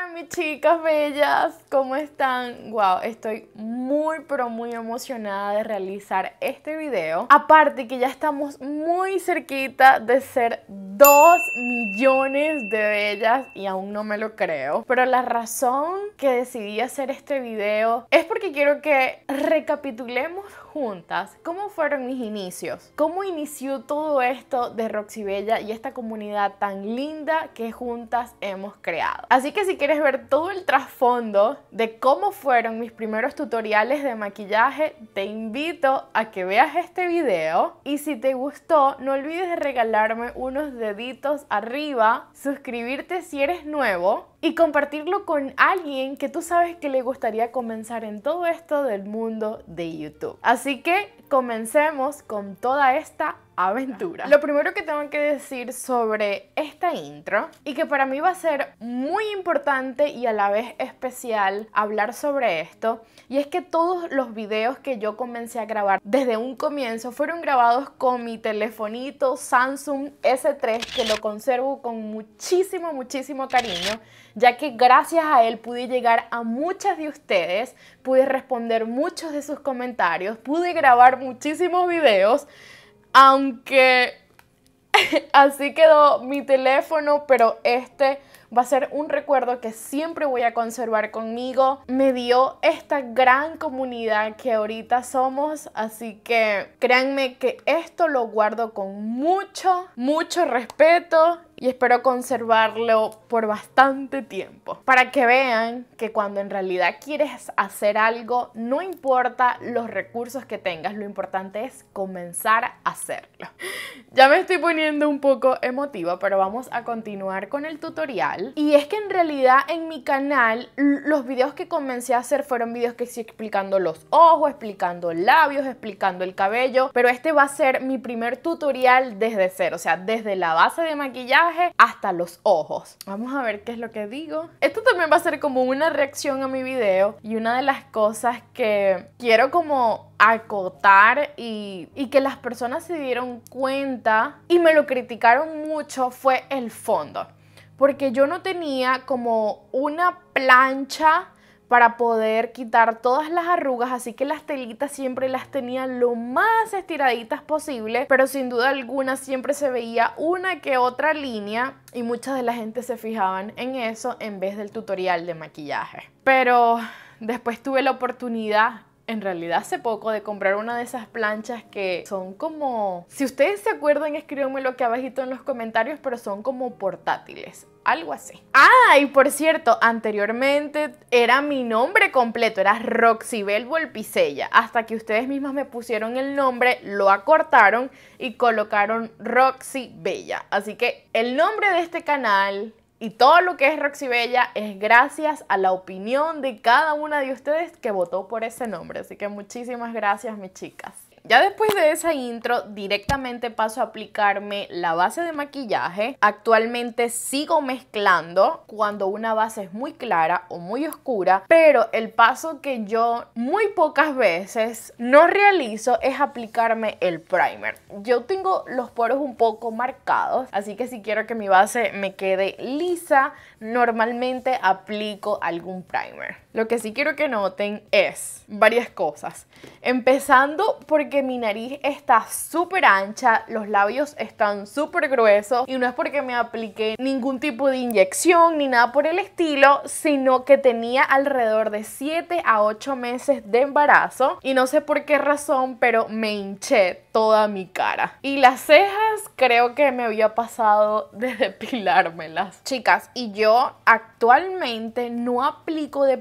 Hola mis chicas bellas, ¿cómo están? Wow, estoy muy pero muy emocionada de realizar este video. Aparte que ya estamos muy cerquita de ser 2 millones de bellas y aún no me lo creo. Pero la razón que decidí hacer este video es porque quiero que recapitulemos juntas, ¿cómo fueron mis inicios? ¿Cómo inició todo esto de Roxy Bella y esta comunidad tan linda que juntas hemos creado? Así que si quieres ver todo el trasfondo de cómo fueron mis primeros tutoriales de maquillaje, te invito a que veas este video y si te gustó, no olvides de regalarme unos deditos arriba, suscribirte si eres nuevo y compartirlo con alguien que tú sabes que le gustaría comenzar en todo esto del mundo de YouTube. Así que comencemos con toda esta aventura. Lo primero que tengo que decir sobre esta intro y que para mí va a ser muy importante y a la vez especial hablar sobre esto, y es que todos los videos que yo comencé a grabar desde un comienzo fueron grabados con mi telefonito Samsung S3 que lo conservo con muchísimo, muchísimo cariño, ya que gracias a él pude llegar a muchas de ustedes, pude responder muchos de sus comentarios, pude grabar muchísimos videos aunque así quedó mi teléfono, pero este va a ser un recuerdo que siempre voy a conservar conmigo. Me dio esta gran comunidad que ahorita somos, así que créanme que esto lo guardo con mucho, mucho respeto y espero conservarlo por bastante tiempo. Para que vean que cuando en realidad quieres hacer algo, no importa los recursos que tengas, lo importante es comenzar a hacerlo. Ya me estoy poniendo un poco emotiva, pero vamos a continuar con el tutorial. Y es que en realidad en mi canal los videos que comencé a hacer fueron videos que sí explicando los ojos, explicando labios, explicando el cabello, pero este va a ser mi primer tutorial desde cero, o sea, desde la base de maquillaje hasta los ojos. Vamos a ver qué es lo que digo. Esto también va a ser como una reacción a mi video y una de las cosas que quiero como acotar y que las personas se dieron cuenta y me lo criticaron mucho fue el fondo. Porque yo no tenía como una plancha para poder quitar todas las arrugas, así que las telitas siempre las tenía lo más estiraditas posible, pero sin duda alguna siempre se veía una que otra línea y muchas de la gente se fijaban en eso en vez del tutorial de maquillaje. Pero después tuve la oportunidad en realidad hace poco de comprar una de esas planchas que son como, si ustedes se acuerdan, lo que abajito en los comentarios, pero son como portátiles algo así. Ah, y por cierto, anteriormente era mi nombre completo, era Roxibel Volpicella, hasta que ustedes mismas me pusieron el nombre, lo acortaron y colocaron Roxy Bella. Así que el nombre de este canal y todo lo que es Roxy Bella es gracias a la opinión de cada una de ustedes que votó por ese nombre. Así que muchísimas gracias, mis chicas. Ya después de esa intro, directamente paso a aplicarme la base de maquillaje. Actualmente sigo mezclando cuando una base es muy clara o muy oscura, pero el paso que yo muy pocas veces no realizo es aplicarme el primer. Yo tengo los poros un poco marcados, así que si quiero que mi base me quede lisa, normalmente aplico algún primer. Lo que sí quiero que noten es varias cosas. Empezando porque mi nariz está súper ancha, los labios están súper gruesos y no es porque me apliqué ningún tipo de inyección ni nada por el estilo, sino que tenía alrededor de 7 a 8 meses de embarazo y no sé por qué razón, pero me hinché toda mi cara. Y las cejas creo que me había pasado de depilármelas. Chicas, y yo actualmente no aplico de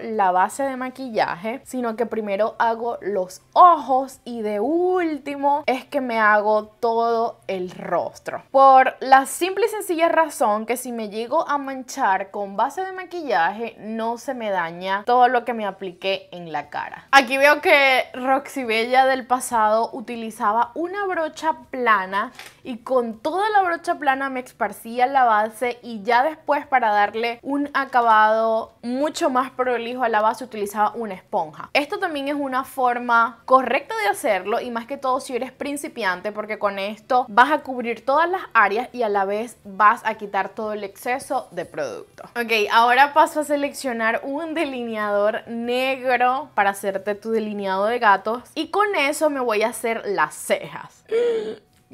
la base de maquillaje, sino que primero hago los ojos y de último es que me hago todo el rostro. Por la simple y sencilla razón que si me llego a manchar con base de maquillaje no se me daña todo lo que me apliqué en la cara. Aquí veo que Roxy Bella del pasado utilizaba una brocha plana y con toda la brocha plana me esparcía la base y ya después para darle un acabado mucho más prolijo a la base utilizaba una esponja. Esto también es una forma correcta de hacerlo y más que todo si eres principiante porque con esto vas a cubrir todas las áreas y a la vez vas a quitar todo el exceso de producto. Ok, ahora paso a seleccionar un delineador negro para hacerte tu delineado de gatos y con eso me voy a hacer las cejas.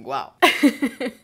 Wow.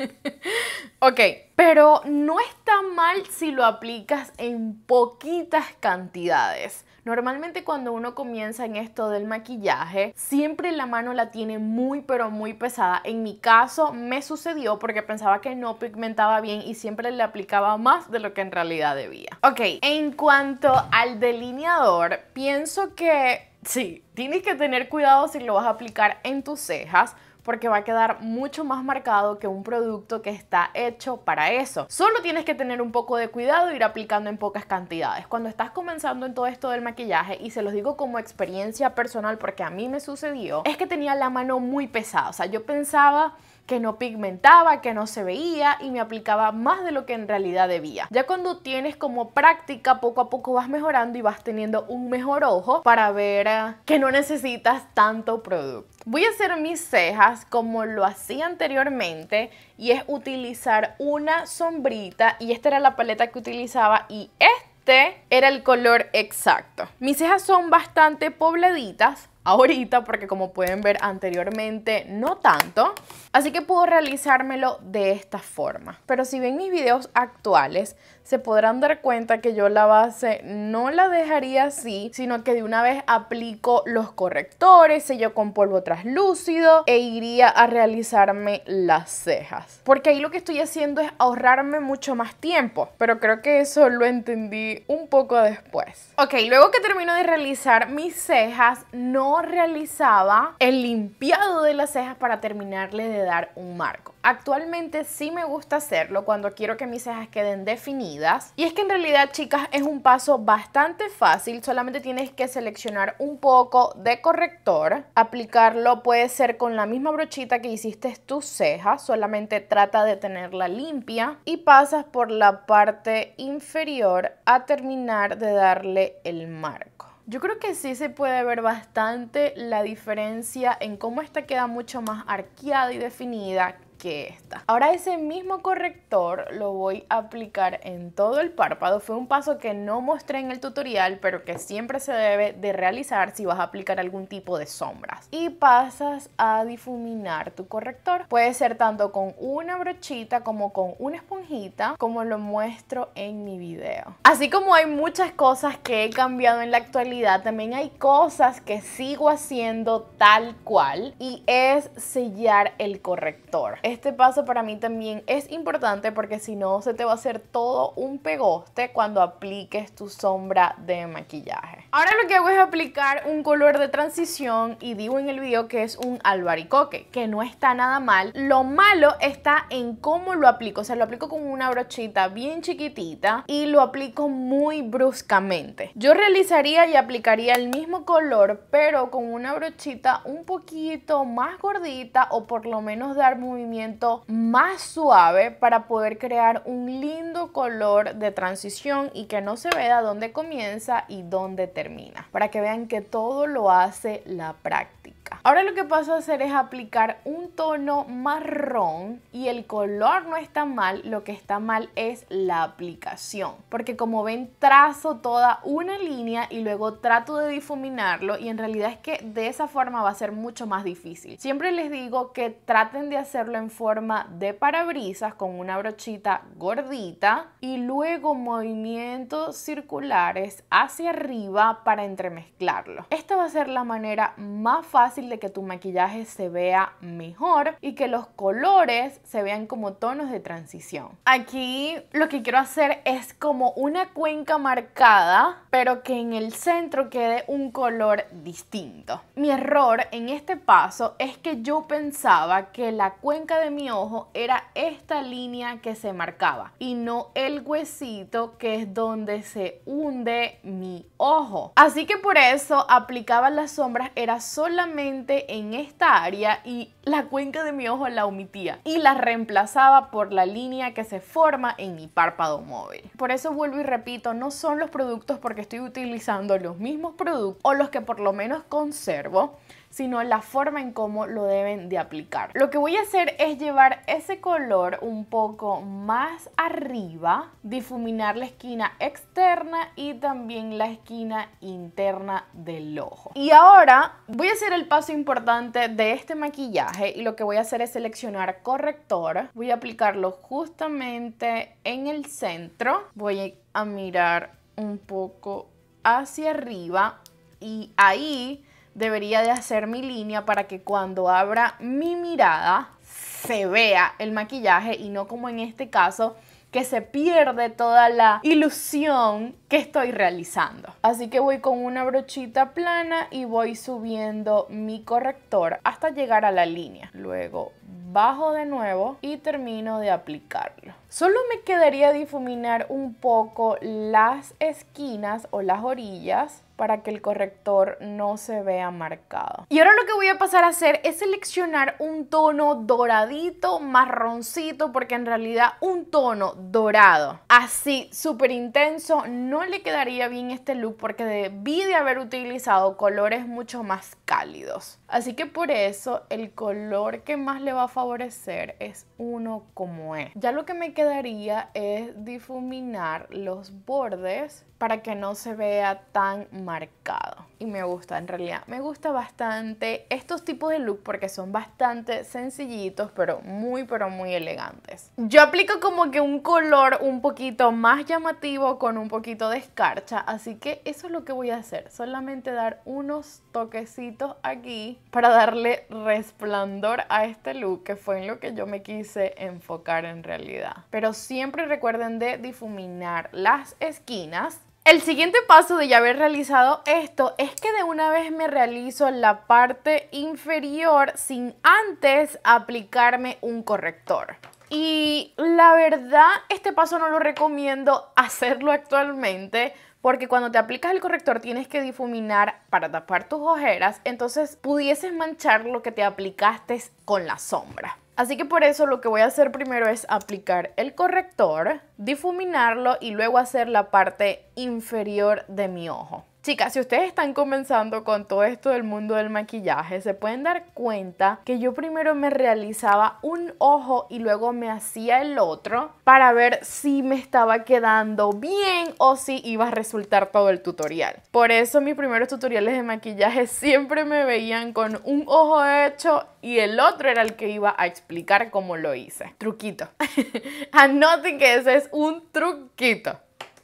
ok, pero no está mal si lo aplicas en poquitas cantidades. Normalmente cuando uno comienza en esto del maquillaje, siempre la mano la tiene muy pero muy pesada. En mi caso me sucedió porque pensaba que no pigmentaba bien y siempre le aplicaba más de lo que en realidad debía. Ok, en cuanto al delineador, pienso que sí, tienes que tener cuidado si lo vas a aplicar en tus cejas porque va a quedar mucho más marcado que un producto que está hecho para eso. Solo tienes que tener un poco de cuidado e ir aplicando en pocas cantidades. Cuando estás comenzando en todo esto del maquillaje, y se los digo como experiencia personal porque a mí me sucedió, es que tenía la mano muy pesada. O sea, yo pensaba que no pigmentaba, que no se veía y me aplicaba más de lo que en realidad debía. Ya cuando tienes como práctica, poco a poco vas mejorando y vas teniendo un mejor ojo para ver eh, que no necesitas tanto producto. Voy a hacer mis cejas como lo hacía anteriormente y es utilizar una sombrita y esta era la paleta que utilizaba y este era el color exacto. Mis cejas son bastante pobladitas ahorita porque como pueden ver anteriormente no tanto. Así que puedo realizármelo de esta forma. Pero si ven mis videos actuales, se podrán dar cuenta que yo la base no la dejaría así, sino que de una vez aplico los correctores, sello con polvo traslúcido e iría a realizarme las cejas. Porque ahí lo que estoy haciendo es ahorrarme mucho más tiempo, pero creo que eso lo entendí un poco después. Ok, luego que termino de realizar mis cejas, no realizaba el limpiado de las cejas para terminarle de dar un marco. Actualmente sí me gusta hacerlo cuando quiero que mis cejas queden definidas. Y es que en realidad, chicas, es un paso bastante fácil. Solamente tienes que seleccionar un poco de corrector. Aplicarlo puede ser con la misma brochita que hiciste tus cejas. Solamente trata de tenerla limpia. Y pasas por la parte inferior a terminar de darle el marco. Yo creo que sí se puede ver bastante la diferencia en cómo esta queda mucho más arqueada y definida esta. Ahora ese mismo corrector lo voy a aplicar en todo el párpado. Fue un paso que no mostré en el tutorial, pero que siempre se debe de realizar si vas a aplicar algún tipo de sombras. Y pasas a difuminar tu corrector. Puede ser tanto con una brochita como con una esponjita, como lo muestro en mi video. Así como hay muchas cosas que he cambiado en la actualidad, también hay cosas que sigo haciendo tal cual y es sellar el corrector. Este paso para mí también es importante porque si no se te va a hacer todo un pegoste cuando apliques tu sombra de maquillaje. Ahora lo que hago es aplicar un color de transición y digo en el video que es un albaricoque, que no está nada mal. Lo malo está en cómo lo aplico, o sea, lo aplico con una brochita bien chiquitita y lo aplico muy bruscamente. Yo realizaría y aplicaría el mismo color, pero con una brochita un poquito más gordita o por lo menos dar movimiento más suave para poder crear un lindo color de transición y que no se vea dónde comienza y dónde termina. Para que vean que todo lo hace la práctica. Ahora lo que paso a hacer es aplicar un tono marrón y el color no está mal, lo que está mal es la aplicación. Porque como ven trazo toda una línea y luego trato de difuminarlo y en realidad es que de esa forma va a ser mucho más difícil. Siempre les digo que traten de hacerlo en forma de parabrisas con una brochita gordita y luego movimientos circulares hacia arriba para entremezclarlo. Esta va a ser la manera más fácil de que tu maquillaje se vea mejor y que los colores se vean como tonos de transición. Aquí lo que quiero hacer es como una cuenca marcada, pero que en el centro quede un color distinto. Mi error en este paso es que yo pensaba que la cuenca de mi ojo era esta línea que se marcaba y no el huesito que es donde se hunde mi ojo. Así que por eso aplicaba las sombras era solamente en esta área y la cuenca de mi ojo la omitía y la reemplazaba por la línea que se forma en mi párpado móvil. Por eso vuelvo y repito, no son los productos porque estoy utilizando los mismos productos o los que por lo menos conservo, sino la forma en cómo lo deben de aplicar. Lo que voy a hacer es llevar ese color un poco más arriba, difuminar la esquina externa y también la esquina interna del ojo. Y ahora voy a hacer el paso importante de este maquillaje y lo que voy a hacer es seleccionar corrector. Voy a aplicarlo justamente en el centro. Voy a mirar un poco hacia arriba y ahí debería de hacer mi línea para que cuando abra mi mirada se vea el maquillaje y no como en este caso que se pierde toda la ilusión que estoy realizando. Así que voy con una brochita plana y voy subiendo mi corrector hasta llegar a la línea. Luego bajo de nuevo y termino de aplicarlo. Solo me quedaría difuminar un poco las esquinas o las orillas para que el corrector no se vea marcado. Y ahora lo que voy a pasar a hacer es seleccionar un tono doradito, marroncito, porque en realidad un tono dorado, así súper intenso, no le quedaría bien este look porque debí de haber utilizado colores mucho más cálidos. Así que por eso el color que más le va a favorecer es uno como es. Ya lo que me quedaría es difuminar los bordes para que no se vea tan marcado. Y me gusta, en realidad, me gusta bastante estos tipos de look porque son bastante sencillitos, pero muy, pero muy elegantes. Yo aplico como que un color un poquito más llamativo con un poquito de escarcha, así que eso es lo que voy a hacer, solamente dar unos toquecitos aquí para darle resplandor a este look, que fue en lo que yo me quise enfocar en realidad. Pero siempre recuerden de difuminar las esquinas el siguiente paso de ya haber realizado esto es que de una vez me realizo la parte inferior sin antes aplicarme un corrector. Y la verdad, este paso no lo recomiendo hacerlo actualmente porque cuando te aplicas el corrector tienes que difuminar para tapar tus ojeras, entonces pudieses manchar lo que te aplicaste con la sombra. Así que por eso lo que voy a hacer primero es aplicar el corrector, difuminarlo y luego hacer la parte inferior de mi ojo. Chicas, si ustedes están comenzando con todo esto del mundo del maquillaje, se pueden dar cuenta que yo primero me realizaba un ojo y luego me hacía el otro para ver si me estaba quedando bien o si iba a resultar todo el tutorial. Por eso mis primeros tutoriales de maquillaje siempre me veían con un ojo hecho y el otro era el que iba a explicar cómo lo hice. Truquito. Anoten que ese es un truquito.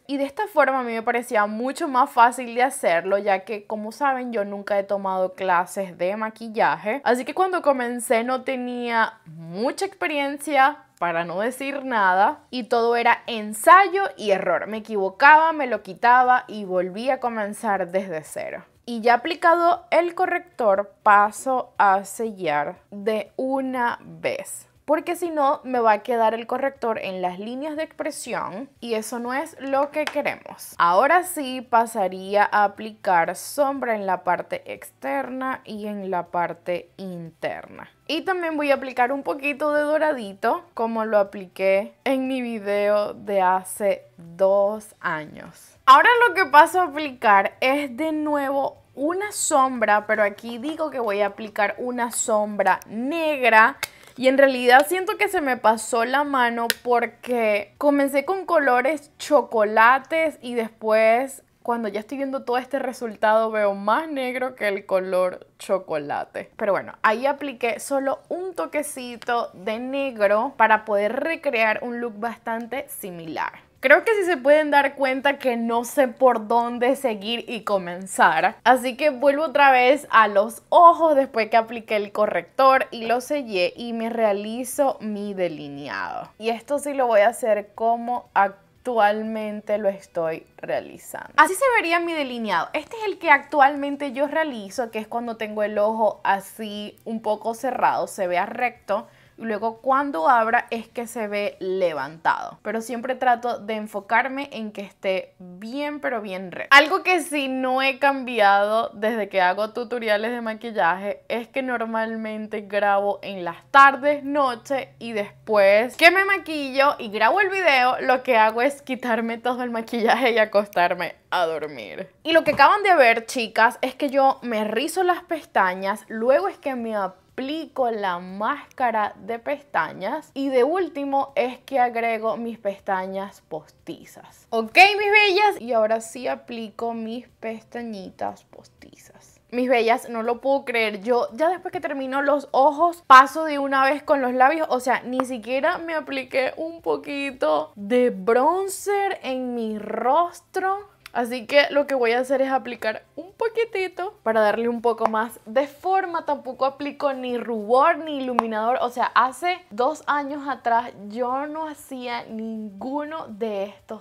Y de esta forma a mí me parecía mucho más fácil de hacerlo, ya que como saben yo nunca he tomado clases de maquillaje. Así que cuando comencé no tenía mucha experiencia, para no decir nada, y todo era ensayo y error. Me equivocaba, me lo quitaba y volví a comenzar desde cero. Y ya aplicado el corrector, paso a sellar de una vez porque si no me va a quedar el corrector en las líneas de expresión y eso no es lo que queremos. Ahora sí pasaría a aplicar sombra en la parte externa y en la parte interna. Y también voy a aplicar un poquito de doradito como lo apliqué en mi video de hace dos años. Ahora lo que paso a aplicar es de nuevo una sombra, pero aquí digo que voy a aplicar una sombra negra y en realidad siento que se me pasó la mano porque comencé con colores chocolates y después cuando ya estoy viendo todo este resultado veo más negro que el color chocolate. Pero bueno, ahí apliqué solo un toquecito de negro para poder recrear un look bastante similar. Creo que si se pueden dar cuenta que no sé por dónde seguir y comenzar. Así que vuelvo otra vez a los ojos después que apliqué el corrector y lo sellé y me realizo mi delineado. Y esto sí lo voy a hacer como actualmente lo estoy realizando. Así se vería mi delineado. Este es el que actualmente yo realizo, que es cuando tengo el ojo así un poco cerrado, se vea recto luego cuando abra es que se ve levantado. Pero siempre trato de enfocarme en que esté bien pero bien recto. Algo que sí no he cambiado desde que hago tutoriales de maquillaje es que normalmente grabo en las tardes, noche y después que me maquillo y grabo el video lo que hago es quitarme todo el maquillaje y acostarme a dormir. Y lo que acaban de ver, chicas, es que yo me rizo las pestañas, luego es que me aplico la máscara de pestañas y de último es que agrego mis pestañas postizas. Ok, mis bellas, y ahora sí aplico mis pestañitas postizas. Mis bellas, no lo puedo creer. Yo ya después que termino los ojos, paso de una vez con los labios. O sea, ni siquiera me apliqué un poquito de bronzer en mi rostro. Así que lo que voy a hacer es aplicar un poquitito para darle un poco más de forma. Tampoco aplico ni rubor ni iluminador. O sea, hace dos años atrás yo no hacía ninguno de estos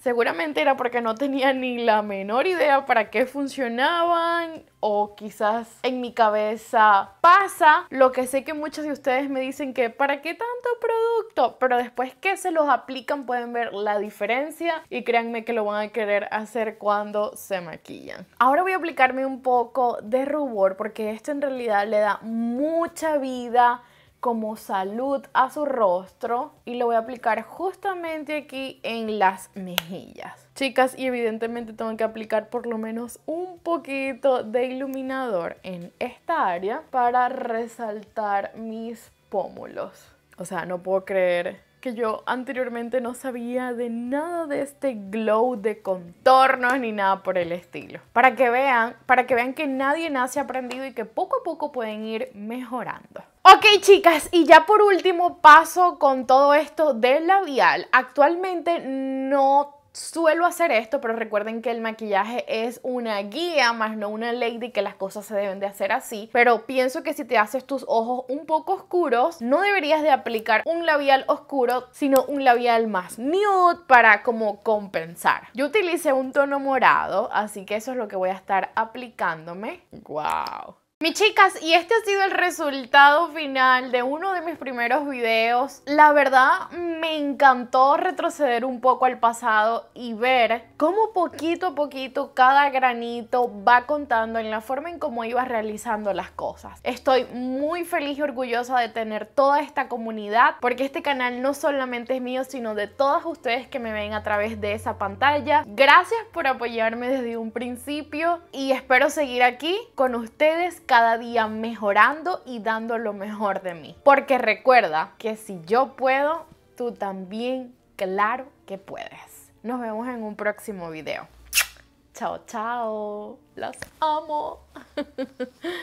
Seguramente era porque no tenía ni la menor idea para qué funcionaban o quizás en mi cabeza pasa lo que sé que muchos de ustedes me dicen que para qué tanto producto, pero después que se los aplican pueden ver la diferencia y créanme que lo van a querer hacer cuando se maquillan. Ahora voy a aplicarme un poco de rubor porque esto en realidad le da mucha vida como salud a su rostro y lo voy a aplicar justamente aquí en las mejillas. Chicas, y evidentemente tengo que aplicar por lo menos un poquito de iluminador en esta área para resaltar mis pómulos. O sea, no puedo creer que yo anteriormente no sabía de nada de este glow de contornos ni nada por el estilo. Para que vean, para que vean que nadie nace aprendido y que poco a poco pueden ir mejorando. Ok chicas, y ya por último paso con todo esto del labial. Actualmente no suelo hacer esto, pero recuerden que el maquillaje es una guía, más no una ley de que las cosas se deben de hacer así. Pero pienso que si te haces tus ojos un poco oscuros, no deberías de aplicar un labial oscuro, sino un labial más nude para como compensar. Yo utilicé un tono morado, así que eso es lo que voy a estar aplicándome. ¡Wow! Mis chicas, y este ha sido el resultado final de uno de mis primeros videos. La verdad, me encantó retroceder un poco al pasado y ver cómo poquito a poquito cada granito va contando en la forma en cómo iba realizando las cosas. Estoy muy feliz y orgullosa de tener toda esta comunidad, porque este canal no solamente es mío, sino de todas ustedes que me ven a través de esa pantalla. Gracias por apoyarme desde un principio y espero seguir aquí con ustedes cada día mejorando y dando lo mejor de mí. Porque recuerda que si yo puedo, tú también, claro que puedes. Nos vemos en un próximo video. Chao, chao. Los amo.